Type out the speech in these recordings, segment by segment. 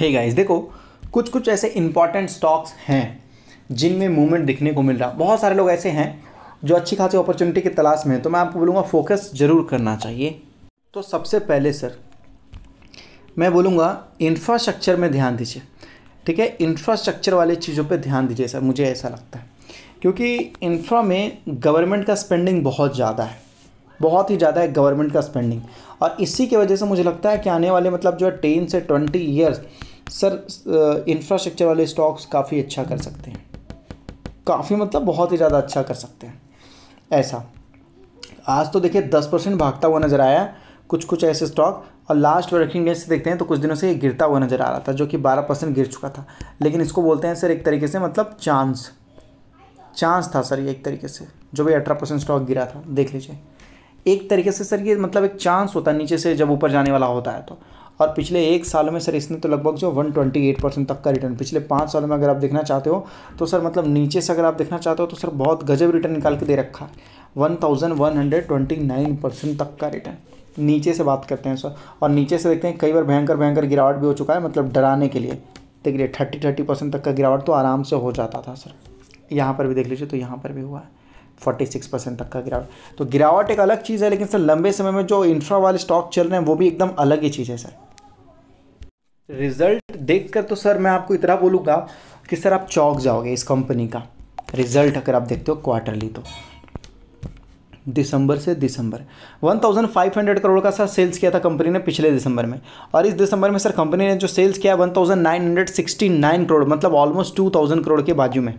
hey guys देखो कुछ कुछ ऐसे इंपॉर्टेंट स्टॉक्स हैं जिनमें मूवमेंट दिखने को मिल रहा बहुत सारे लोग ऐसे हैं जो अच्छी खासी अपॉर्चुनिटी की तलाश में हैं तो मैं आपको बोलूँगा फोकस ज़रूर करना चाहिए तो सबसे पहले सर मैं बोलूँगा इंफ्रास्ट्रक्चर में ध्यान दीजिए ठीक है इंफ्रास्ट्रक्चर वाले चीज़ों पे ध्यान दीजिए सर मुझे ऐसा लगता है क्योंकि इंफ्रा में गवर्नमेंट का स्पेंडिंग बहुत ज़्यादा है बहुत ही ज़्यादा है गवर्नमेंट का स्पेंडिंग और इसी की वजह से मुझे लगता है कि आने वाले मतलब जो है टेन से ट्वेंटी ईयर्स सर इंफ्रास्ट्रक्चर वाले स्टॉक्स काफ़ी अच्छा कर सकते हैं काफ़ी मतलब बहुत ही ज़्यादा अच्छा कर सकते हैं ऐसा आज तो देखिए दस परसेंट भागता हुआ नज़र आया कुछ कुछ ऐसे स्टॉक और लास्ट वर्किंग डेज से देखते हैं तो कुछ दिनों से ये गिरता हुआ नज़र आ रहा था जो कि बारह परसेंट गिर चुका था लेकिन इसको बोलते हैं सर एक तरीके से मतलब चांस चांस था सर ये एक तरीके से जो भी अठारह परसेंट स्टॉक गिरा था देख लीजिए एक तरीके से सर ये मतलब एक चांस होता है नीचे से जब ऊपर जाने वाला होता है तो और पिछले एक साल में सर इसने तो लगभग जो 128 परसेंट तक का रिटर्न पिछले पाँच सालों में अगर आप देखना चाहते हो तो सर मतलब नीचे से अगर आप देखना चाहते हो तो सर बहुत गजब रिटर्न निकाल के दे रखा है नाइन परसेंट तक का रिटर्न नीचे से बात करते हैं सर और नीचे से देखते हैं कई बार भयंकर भयंकर गिरावट भी हो चुका है मतलब डराने के लिए देख लीजिए थर्टी थर्टी परसेंट तक का गिरावट तो आराम से हो जाता था सर यहाँ पर भी देख लीजिए तो यहाँ पर भी हुआ है फोर्टी सिक्स परसेंट तक का गिरावट तो गिरावट एक अलग चीज़ है लेकिन सर लंबे समय में जो इंफ्रा वाले स्टॉक चल रहे हैं वो भी एकदम अलग ही चीज़ है सर रिजल्ट देखकर तो सर मैं आपको इतना बोलूँगा कि सर आप चौक जाओगे इस कंपनी का रिजल्ट अगर आप देखते हो क्वार्टरली तो दिसंबर से दिसंबर 1500 करोड़ का सर सेल्स किया था कंपनी ने पिछले दिसंबर में और इस दिसंबर में सर कंपनी ने जो सेल्स किया 1969 करोड़ मतलब ऑलमोस्ट 2000 करोड़ के बाजू में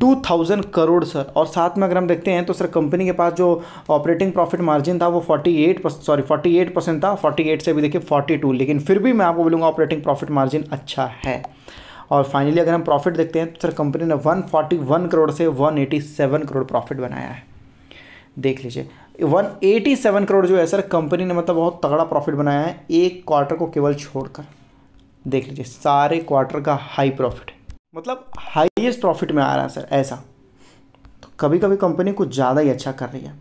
टू थाउजेंड करोड़ सर और साथ में अगर हम देखते हैं तो सर कंपनी के पास जो ऑपरेटिंग प्रॉफिट मार्जिन था वो forty eight sorry forty eight percent था फोर्टी एट से भी देखिए फोर्टी टू लेकिन फिर भी मैं आपको बोलूँगा ऑपरेटिंग प्रॉफिट मार्जिन अच्छा है और फाइनली अगर हम प्रॉफिट देखते हैं तो सर कंपनी ने वन फोर्टी वन करोड़ से one eighty seven crore profit बनाया है देख लीजिए 187 करोड़ जो है सर कंपनी ने मतलब बहुत तगड़ा प्रॉफिट बनाया है एक क्वार्टर को केवल छोड़कर देख लीजिए सारे क्वार्टर का हाई प्रॉफिट मतलब हाईएस्ट प्रॉफिट में आ रहा है सर ऐसा तो कभी कभी कंपनी कुछ ज़्यादा ही अच्छा कर रही है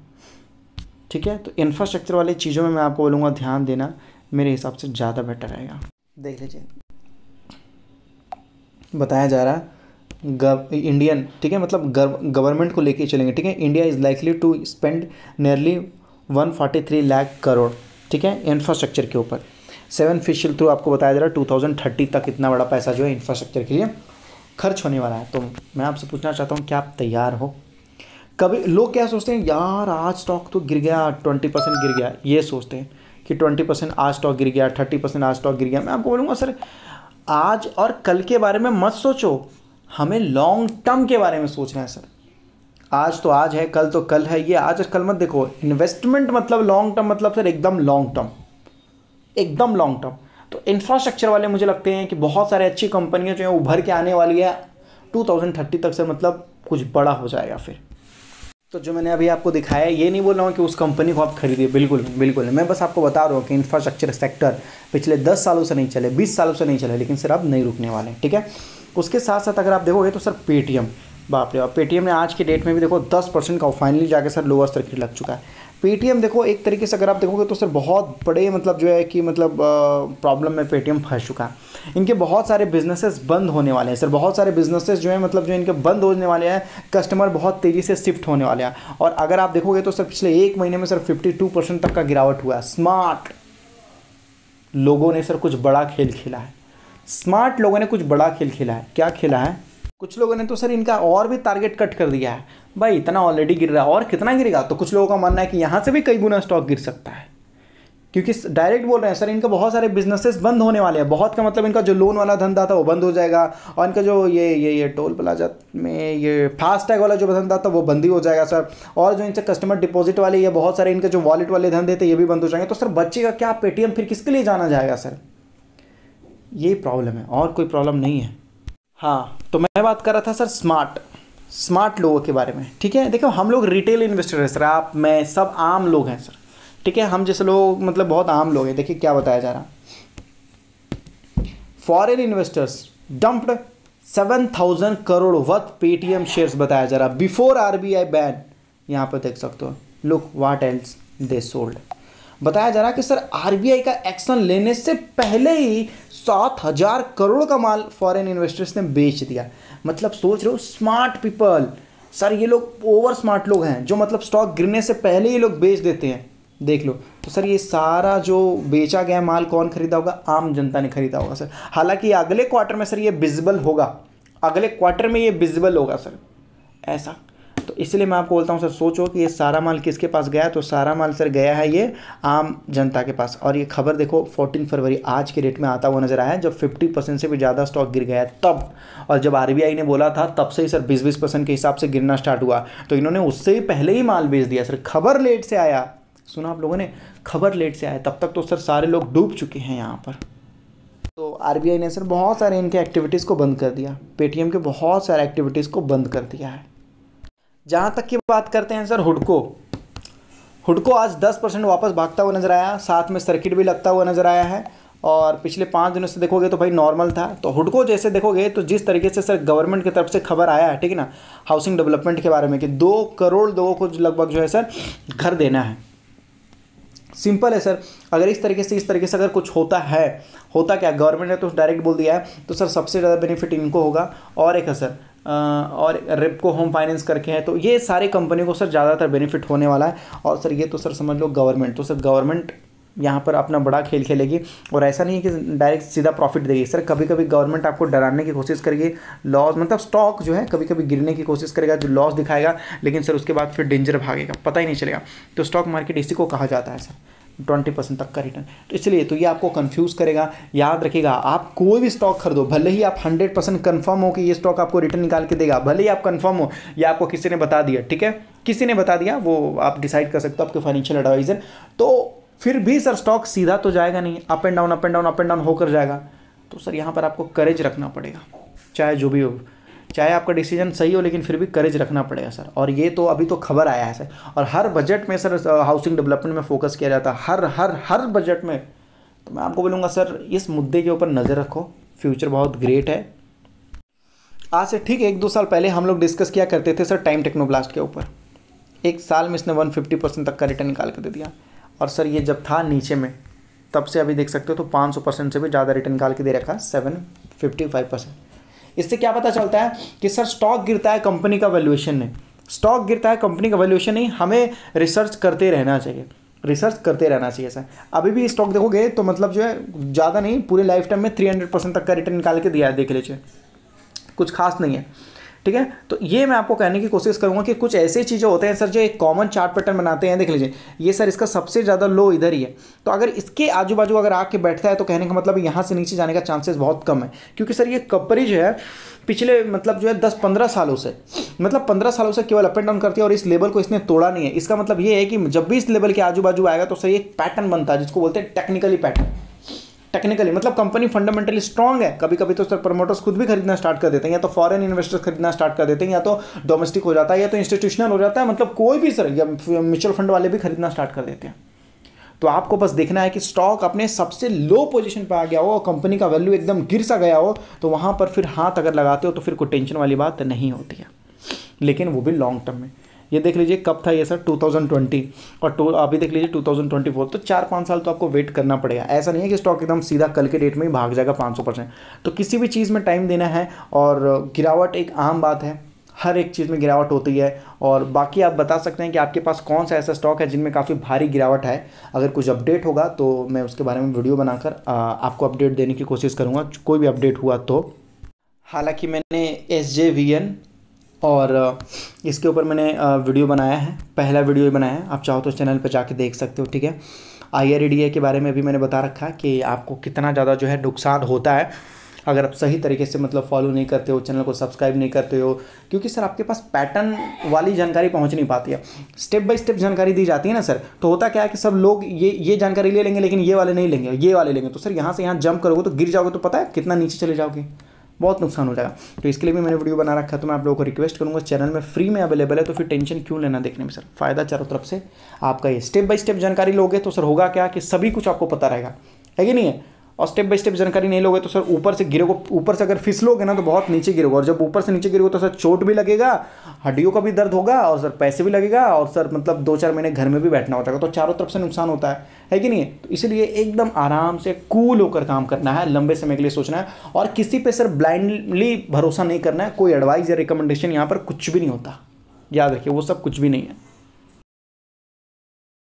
ठीक है तो इंफ्रास्ट्रक्चर वाली चीज़ों में मैं आपको बोलूँगा ध्यान देना मेरे हिसाब से ज़्यादा बेटर रहेगा देख लीजिए बताया जा रहा है इंडियन ठीक है मतलब गवर्नमेंट को लेके चलेंगे ठीक है India is likely to spend nearly one forty three lakh crore ठीक है इंफ्रास्ट्रक्चर के ऊपर सेवन फिशियल थ्रू आपको बताया जा रहा है टू थाउजेंड थर्टी तक इतना बड़ा पैसा जो है इंफ्रास्ट्रक्चर के लिए खर्च होने वाला है तो मैं आपसे पूछना चाहता हूँ क्या आप तैयार हो कभी लोग क्या सोचते हैं यार आज स्टॉक तो गिर गया ट्वेंटी परसेंट गिर गया ये सोचते हैं कि ट्वेंटी परसेंट आज स्टॉक गिर गया थर्टी परसेंट आज स्टॉक गिर गया मैं आपको बोलूँगा सर आज और कल के बारे में मत सोचो हमें लॉन्ग टर्म के बारे में सोचना है सर आज तो आज है कल तो कल है ये आज और कल मत देखो इन्वेस्टमेंट मतलब लॉन्ग टर्म मतलब सर एकदम लॉन्ग टर्म एकदम लॉन्ग टर्म तो इंफ्रास्ट्रक्चर वाले मुझे लगते हैं कि बहुत सारे अच्छी कंपनियाँ जो हैं उभर के आने वाली है 2030 तक से मतलब कुछ बड़ा हो जाएगा फिर तो जो मैंने अभी आपको दिखाया है ये नहीं बोल रहा हूँ कि उस कंपनी को आप खरीदिए बिल्कुल बिल्कुल मैं बस आपको बता रहा हूँ कि इंफ्रास्ट्रक्चर सेक्टर पिछले दस सालों से नहीं चले बीस सालों से नहीं चले लेकिन सर अब नहीं रुकने वाले ठीक है उसके साथ साथ अगर आप देखोगे तो सर पेटीएम बाप रे बाप पेटीएम ने आज के डेट में भी देखो दस परसेंट का फाइनली जाकर सर लोअर सर्किट लग चुका है पेटीएम देखो एक तरीके से अगर आप देखोगे तो सर बहुत बड़े मतलब जो है कि मतलब प्रॉब्लम में पेटीएम फंस चुका है इनके बहुत सारे बिजनेसेस बंद होने वाले हैं सर बहुत सारे बिजनेसेस जो हैं मतलब जो इनके बंद होने वाले हैं कस्टमर बहुत तेज़ी से शिफ्ट होने वाले हैं और अगर आप देखोगे तो सर पिछले एक महीने में सर फिफ्टी टू परसेंट तक का गिरावट हुआ है स्मार्ट लोगों ने सर कुछ बड़ा खेल खेला है स्मार्ट लोगों ने कुछ बड़ा खेल खेला है क्या खेला है कुछ लोगों ने तो सर इनका और भी टारगेट कट कर दिया है भाई इतना ऑलरेडी गिर रहा है और कितना गिरेगा तो कुछ लोगों का मानना है कि यहाँ से भी कई गुना स्टॉक गिर सकता है क्योंकि डायरेक्ट बोल रहे हैं सर इनका बहुत सारे बिजनेसेस बंद होने वाले हैं बहुत का मतलब इनका जो लोन वाला धंधा था वो बंद हो जाएगा और इनका जो ये ये ये टोल प्लाजा में ये फास्टैग वाला जो धंधा था वो बंद ही हो जाएगा सर और जो इनसे कस्टमर डिपॉजिट वाले या बहुत सारे इनके जो वॉलेट वाले धंधे थे ये भी बंद हो जाएंगे तो सर बच्चे का क्या पेटीएम फिर किसके लिए जाना जाएगा सर यही प्रॉब्लम है और कोई प्रॉब्लम नहीं है हाँ तो मैं बात कर रहा था सर स्मार्ट स्मार्ट लोगों के बारे में ठीक है देखो हम लोग रिटेल इन्वेस्टर हैं सर आप मैं सब आम लोग हैं सर ठीक है हम जैसे लोग मतलब बहुत आम लोग हैं देखिए क्या बताया जा रहा foreign investors dumped seven thousand crore worth Paytm shares बताया जा रहा बिफोर आरबीआई बैन यहाँ पर देख सकते हो look what else they sold बताया जा रहा है कि सर आरबीआई का एक्शन लेने से पहले ही सात हजार करोड़ का माल फॉरेन इन्वेस्टर्स ने बेच दिया मतलब सोच रहे हो स्मार्ट पीपल सर ये लोग ओवर स्मार्ट लोग हैं जो मतलब स्टॉक गिरने से पहले ही लोग बेच देते हैं देख लो तो सर ये सारा जो बेचा गया माल कौन खरीदा होगा आम जनता ने खरीदा होगा सर हालांकि अगले क्वार्टर में सर ये विजिबल होगा अगले क्वार्टर में ये विजिबल होगा सर ऐसा इसलिए मैं आपको बोलता हूँ सर सोचो कि ये सारा माल किसके पास गया तो सारा माल सर गया है ये आम जनता के पास और ये खबर देखो 14 फरवरी आज के डेट में आता हुआ नजर आया जब 50 परसेंट से भी ज़्यादा स्टॉक गिर गया तब और जब आर ने बोला था तब से ही सर बीस बीस परसेंट के हिसाब से गिरना स्टार्ट हुआ तो इन्होंने उससे पहले ही माल बेच दिया सर खबर लेट से आया सुना आप लोगों ने खबर लेट से आया तब तक तो सर सारे लोग डूब चुके हैं यहाँ पर तो आर ने सर बहुत सारे इनके एक्टिविटीज़ को बंद कर दिया पेटीएम के बहुत सारे एक्टिविटीज़ को बंद कर दिया है जहाँ तक की बात करते हैं सर हुडको हुडको आज 10 परसेंट वापस भागता हुआ नज़र आया साथ में सर्किट भी लगता हुआ नज़र आया है और पिछले पाँच दिनों से देखोगे तो भाई नॉर्मल था तो हुडको जैसे देखोगे तो जिस तरीके से सर गवर्नमेंट की तरफ से खबर आया है ठीक है ना हाउसिंग डेवलपमेंट के बारे में कि दो करोड़ लोगों को लगभग जो है सर घर देना है सिंपल है सर अगर इस तरीके से इस तरीके से अगर कुछ होता है होता क्या गवर्नमेंट ने तो डायरेक्ट बोल दिया है तो सर सबसे ज़्यादा बेनिफिट इनको होगा और एक है सर और रेपको होम फाइनेंस करके हैं तो ये सारे कंपनी को सर ज़्यादातर बेनिफिट होने वाला है और सर ये तो सर समझ लो गवर्नमेंट तो सर गवर्नमेंट यहाँ पर अपना बड़ा खेल खेलेगी और ऐसा नहीं है कि डायरेक्ट सीधा प्रॉफिट देगी सर कभी कभी गवर्नमेंट आपको डराने की कोशिश करेगी लॉस मतलब स्टॉक जो है कभी कभी गिरने की कोशिश करेगा जो लॉस दिखाएगा लेकिन सर उसके बाद फिर डेंजर भागेगा पता ही नहीं चलेगा तो स्टॉक मार्केट इसी को कहा जाता है सर ट्वेंटी परसेंट तक का रिटर्न तो इसलिए तो ये आपको कंफ्यूज करेगा याद रखिएगा आप कोई भी स्टॉक खरीदो भले ही आप हंड्रेड परसेंट कन्फर्म हो कि ये स्टॉक आपको रिटर्न निकाल के देगा भले ही आप कन्फर्म हो या आपको किसी ने बता दिया ठीक है किसी ने बता दिया वो आप डिसाइड कर सकते हो आपके फाइनेंशियल एडवाइजर तो फिर भी सर स्टॉक सीधा तो जाएगा नहीं up and down up and down up and down होकर जाएगा तो सर यहाँ पर आपको करेज रखना पड़ेगा चाहे जो भी हो चाहे आपका डिसीजन सही हो लेकिन फिर भी करेज रखना पड़ेगा सर और ये तो अभी तो खबर आया है सर और हर बजट में सर हाउसिंग डेवलपमेंट में फोकस किया जाता है हर हर हर बजट में तो मैं आपको बोलूँगा सर इस मुद्दे के ऊपर नज़र रखो फ्यूचर बहुत ग्रेट है आज से ठीक एक दो साल पहले हम लोग डिस्कस किया करते थे सर टाइम टेक्नोब्लास्ट के ऊपर एक साल में इसने 150 परसेंट तक का रिटर्न निकाल कर दे दिया और सर ये जब था नीचे में तब से अभी देख सकते हो तो 500 परसेंट से भी ज़्यादा रिटर्न निकाल के दे रखा सेवन फिफ्टी फाइव परसेंट इससे क्या पता चलता है कि सर स्टॉक गिरता है कंपनी का वैल्यूएशन नहीं स्टॉक गिरता है कंपनी का वैल्यूएशन नहीं हमें रिसर्च करते रहना चाहिए रिसर्च करते रहना चाहिए सर अभी भी स्टॉक देखोगे तो मतलब जो है ज़्यादा नहीं पूरे लाइफ टाइम में थ्री हंड्रेड परसेंट तक का रिटर्न निकाल के दिया है देख लीजिए कुछ खास नहीं है ठीक है तो ये मैं आपको कहने की कोशिश करूंगा कि कुछ ऐसी चीज़ें होते हैं सर जो एक कॉमन चार्ट पैटर्न बनाते हैं देख लीजिए ये सर इसका सबसे ज़्यादा लो इधर ही है तो अगर इसके आजू बाजू अगर आके बैठता है तो कहने का मतलब यहाँ से नीचे जाने का चांसेस बहुत कम है क्योंकि सर ये कपरी जो है पिछले मतलब जो है दस पंद्रह सालों से मतलब पंद्रह सालों से केवल अप एंड डाउन करती है और इस लेवल को इसने तोड़ा नहीं है इसका मतलब ये है कि जब भी इस लेवल के आजू बाजू आएगा तो सर एक पैटर्न बनता है जिसको बोलते हैं टेक्निकली पैटर्न टेक्निकली मतलब कंपनी फंडामेंटली स्ट्रांग है कभी कभी तो सर प्रमोटर्स खुद भी खरीदना स्टार्ट कर देते हैं या तो फॉरेन इन्वेस्टर्स खरीदना स्टार्ट कर देते हैं या तो डोमेस्टिक हो जाता है या तो इंस्टीट्यूशनल हो जाता है मतलब कोई भी सर या म्यूचुअल फंड वाले भी खरीदना स्टार्ट कर देते हैं तो आपको बस देखना है कि स्टॉक अपने सबसे लो पोजीशन पर आ गया हो और कंपनी का वैल्यू एकदम गिर सा गया हो तो वहाँ पर फिर हाथ अगर लगाते हो तो फिर कोई टेंशन वाली बात नहीं होती है लेकिन वो भी लॉन्ग टर्म में ये देख लीजिए कब था ये सर 2020 और टू अभी देख लीजिए 2024 तो चार पाँच साल तो आपको वेट करना पड़ेगा ऐसा नहीं है कि स्टॉक एकदम सीधा कल के डेट में ही भाग जाएगा 500 परसेंट तो किसी भी चीज़ में टाइम देना है और गिरावट एक आम बात है हर एक चीज़ में गिरावट होती है और बाकी आप बता सकते हैं कि आपके पास कौन सा ऐसा स्टॉक है जिनमें काफ़ी भारी गिरावट है अगर कुछ अपडेट होगा तो मैं उसके बारे में वीडियो बनाकर आपको अपडेट देने की कोशिश करूँगा कोई भी अपडेट हुआ तो हालांकि मैंने एस जे वी एन और इसके ऊपर मैंने वीडियो बनाया है पहला वीडियो बनाया है आप चाहो तो चैनल पर जाके देख सकते हो ठीक है आई के बारे में भी मैंने बता रखा है कि आपको कितना ज़्यादा जो है नुकसान होता है अगर आप सही तरीके से मतलब फॉलो नहीं करते हो चैनल को सब्सक्राइब नहीं करते हो क्योंकि सर आपके पास पैटर्न वाली जानकारी पहुंच नहीं पाती है स्टेप बाय स्टेप जानकारी दी जाती है ना सर तो होता क्या है कि सब लोग ये ये जानकारी ले लेंगे लेकिन ये वाले नहीं लेंगे ये वाले लेंगे तो सर यहाँ से यहाँ जंप करोगे तो गिर जाओगे तो पता है कितना नीचे चले जाओगे बहुत नुकसान हो जाएगा तो इसके लिए भी मैंने वीडियो बना रखा है तो मैं आप लोगों को रिक्वेस्ट करूँगा चैनल में फ्री में अवेलेबल है तो फिर टेंशन क्यों लेना देखने में सर फायदा चारों तरफ से आपका ये स्टेप बाय स्टेप जानकारी लोगे तो सर होगा क्या कि सभी कुछ आपको पता रहेगा है कि नहीं है और स्टेप बाय स्टेप जानकारी नहीं लोगे तो सर ऊपर से गिरोगे ऊपर से अगर फिसलोगे ना तो बहुत नीचे गिरोगे और जब ऊपर से नीचे गिरोगे तो सर चोट भी लगेगा हड्डियों का भी दर्द होगा और सर पैसे भी लगेगा और सर मतलब दो चार महीने घर में भी बैठना होता है तो चारों तरफ से नुकसान होता है है कि नहीं तो इसलिए एकदम आराम से कूल होकर काम करना है लंबे समय के लिए सोचना है और किसी पर सर ब्लाइंडली भरोसा नहीं करना है कोई एडवाइस या रिकमेंडेशन यहाँ पर कुछ भी नहीं होता याद रखिए वो सब कुछ भी नहीं है